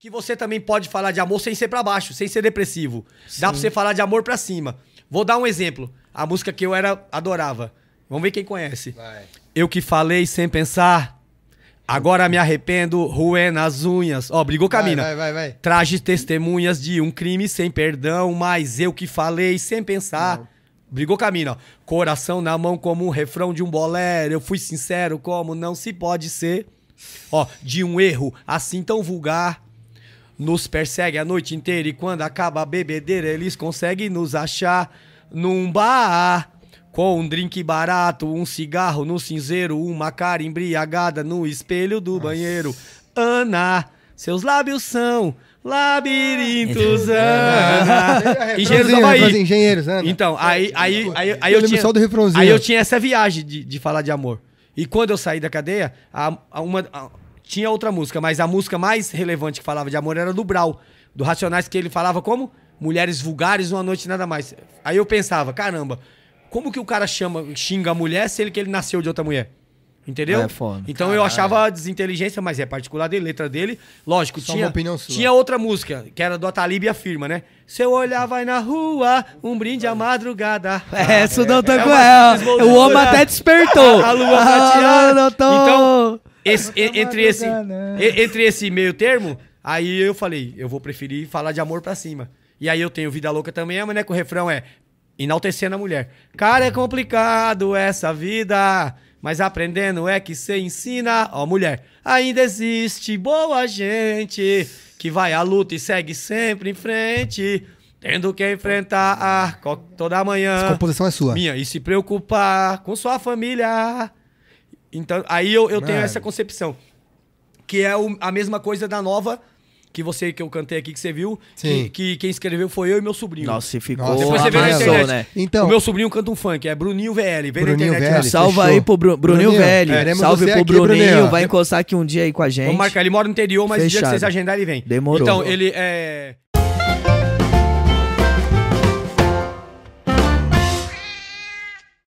que você também pode falar de amor sem ser para baixo, sem ser depressivo. Sim. Dá pra você falar de amor para cima. Vou dar um exemplo. A música que eu era adorava. Vamos ver quem conhece. Vai. Eu que falei sem pensar. Agora me arrependo, ruê nas unhas. Ó, oh, brigou com a mina. Vai, vai, vai. Traje testemunhas de um crime sem perdão, mas eu que falei sem pensar. Não. Brigou com a mina, ó. Coração na mão como um refrão de um bolero. Eu fui sincero como não se pode ser. Ó, de um erro assim tão vulgar nos persegue a noite inteira e quando acaba a bebedeira eles conseguem nos achar num bar com um drink barato, um cigarro no cinzeiro, uma cara embriagada no espelho do Nossa. banheiro. Ana, seus lábios são labirintos, Ana. Engenheiros da Bahia. Engenheiros, Ana. Então, aí, aí, aí, aí, eu, tinha, aí eu tinha essa viagem de, de falar de amor. E quando eu saí da cadeia, a, a uma, a, tinha outra música, mas a música mais relevante que falava de amor era do Brau, do Racionais, que ele falava como? Mulheres vulgares, uma noite nada mais. Aí eu pensava, caramba, como que o cara chama, xinga a mulher se ele que ele nasceu de outra mulher? Entendeu? É, então Caralho. eu achava desinteligência, mas é particular dele, letra dele. Lógico, Só tinha, tinha outra música, que era do Atalib e afirma, né? Seu olhar vai na rua, um brinde à madrugada. É, isso não tá com ela. O homem até despertou. A, a lua prateada. Ah, então, esse, entre, esse, entre esse meio termo, aí eu falei, eu vou preferir falar de amor pra cima. E aí eu tenho Vida Louca também, mas né, que o refrão é enaltecendo a mulher. Cara, é complicado essa vida, mas aprendendo é que se ensina. Ó, mulher, ainda existe boa gente que vai à luta e segue sempre em frente. Tendo que enfrentar toda manhã. Essa composição é sua. Minha, e se preocupar com sua família. Então, aí eu, eu tenho essa concepção. Que é o, a mesma coisa da nova que você que eu cantei aqui que você viu, Sim. Que, que quem escreveu foi eu e meu sobrinho. Nossa, ficou. Nossa, Depois você vê na internet. Né? Então, o meu sobrinho canta um funk, é Bruninho VL, vem na internet. VL, Salva fechou. aí pro Bru Bruninho, Bruninho VL. É, Salve pro aqui, Bruninho, Bruninho, vai encostar aqui um dia aí com a gente. Vamos marcar, ele mora no interior, mas o dia que vocês agendarem ele vem. Demorou. Então, ele é